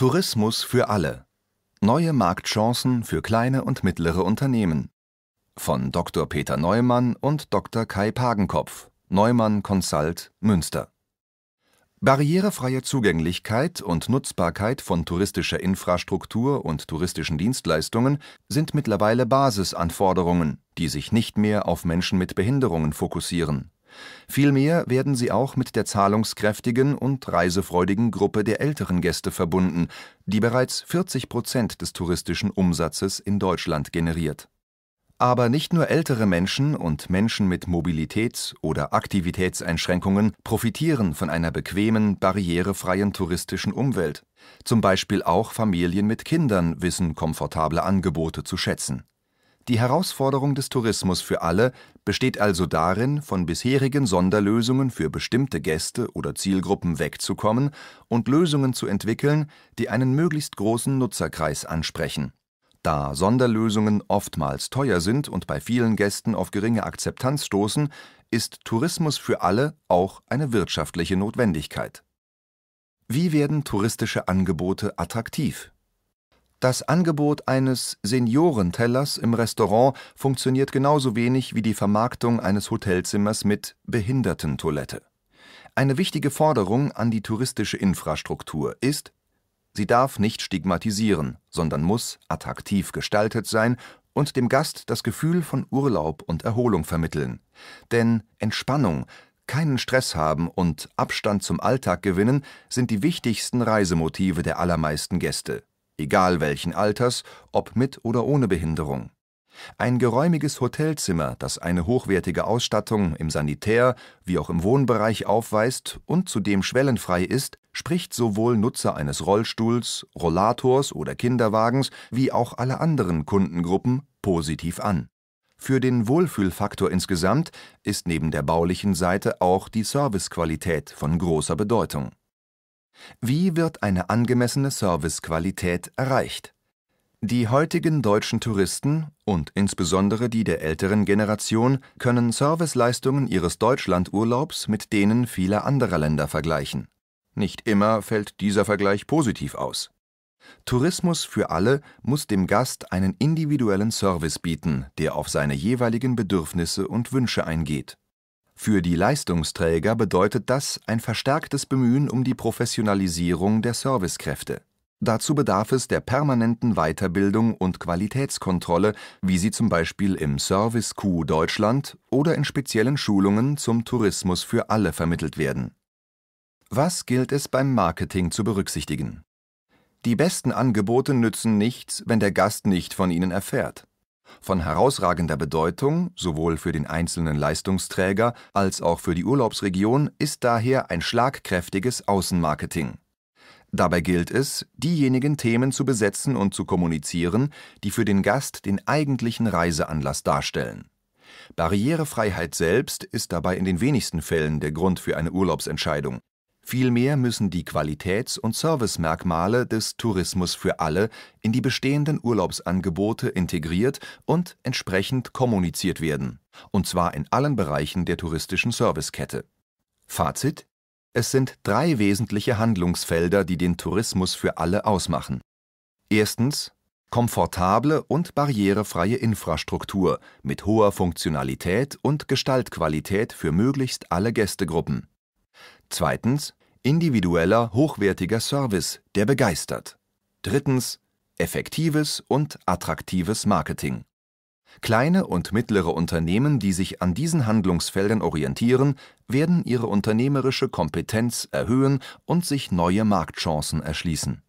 Tourismus für alle. Neue Marktchancen für kleine und mittlere Unternehmen von Dr. Peter Neumann und Dr. Kai Pagenkopf, Neumann Consult Münster. Barrierefreie Zugänglichkeit und Nutzbarkeit von touristischer Infrastruktur und touristischen Dienstleistungen sind mittlerweile Basisanforderungen, die sich nicht mehr auf Menschen mit Behinderungen fokussieren Vielmehr werden sie auch mit der zahlungskräftigen und reisefreudigen Gruppe der älteren Gäste verbunden, die bereits 40 Prozent des touristischen Umsatzes in Deutschland generiert. Aber nicht nur ältere Menschen und Menschen mit Mobilitäts- oder Aktivitätseinschränkungen profitieren von einer bequemen, barrierefreien touristischen Umwelt. Zum Beispiel auch Familien mit Kindern wissen komfortable Angebote zu schätzen die Herausforderung des Tourismus für alle besteht also darin, von bisherigen Sonderlösungen für bestimmte Gäste oder Zielgruppen wegzukommen und Lösungen zu entwickeln, die einen möglichst großen Nutzerkreis ansprechen. Da Sonderlösungen oftmals teuer sind und bei vielen Gästen auf geringe Akzeptanz stoßen, ist Tourismus für alle auch eine wirtschaftliche Notwendigkeit. Wie werden touristische Angebote attraktiv das Angebot eines Seniorentellers im Restaurant funktioniert genauso wenig wie die Vermarktung eines Hotelzimmers mit Behindertentoilette. Eine wichtige Forderung an die touristische Infrastruktur ist, sie darf nicht stigmatisieren, sondern muss attraktiv gestaltet sein und dem Gast das Gefühl von Urlaub und Erholung vermitteln. Denn Entspannung, keinen Stress haben und Abstand zum Alltag gewinnen sind die wichtigsten Reisemotive der allermeisten Gäste egal welchen Alters, ob mit oder ohne Behinderung. Ein geräumiges Hotelzimmer, das eine hochwertige Ausstattung im Sanitär- wie auch im Wohnbereich aufweist und zudem schwellenfrei ist, spricht sowohl Nutzer eines Rollstuhls, Rollators oder Kinderwagens wie auch alle anderen Kundengruppen positiv an. Für den Wohlfühlfaktor insgesamt ist neben der baulichen Seite auch die Servicequalität von großer Bedeutung wie wird eine angemessene Servicequalität erreicht? Die heutigen deutschen Touristen und insbesondere die der älteren Generation können Serviceleistungen ihres Deutschlandurlaubs mit denen vieler anderer Länder vergleichen. Nicht immer fällt dieser Vergleich positiv aus. Tourismus für alle muss dem Gast einen individuellen Service bieten, der auf seine jeweiligen Bedürfnisse und Wünsche eingeht für die Leistungsträger bedeutet das ein verstärktes Bemühen um die Professionalisierung der Servicekräfte. Dazu bedarf es der permanenten Weiterbildung und Qualitätskontrolle, wie sie zum Beispiel im Service Q Deutschland oder in speziellen Schulungen zum Tourismus für alle vermittelt werden. Was gilt es beim Marketing zu berücksichtigen? Die besten Angebote nützen nichts, wenn der Gast nicht von ihnen erfährt. Von herausragender Bedeutung sowohl für den einzelnen Leistungsträger als auch für die Urlaubsregion ist daher ein schlagkräftiges Außenmarketing. Dabei gilt es, diejenigen Themen zu besetzen und zu kommunizieren, die für den Gast den eigentlichen Reiseanlass darstellen. Barrierefreiheit selbst ist dabei in den wenigsten Fällen der Grund für eine Urlaubsentscheidung Vielmehr müssen die Qualitäts und Servicemerkmale des Tourismus für alle in die bestehenden Urlaubsangebote integriert und entsprechend kommuniziert werden, und zwar in allen Bereichen der touristischen Servicekette. Fazit: Es sind drei wesentliche Handlungsfelder, die den Tourismus für alle ausmachen. Erstens komfortable und barrierefreie Infrastruktur mit hoher Funktionalität und Gestaltqualität für möglichst alle Gästegruppen Zweitens individueller, hochwertiger Service, der begeistert. Drittens effektives und attraktives Marketing. Kleine und mittlere Unternehmen, die sich an diesen Handlungsfeldern orientieren, werden ihre unternehmerische Kompetenz erhöhen und sich neue Marktchancen erschließen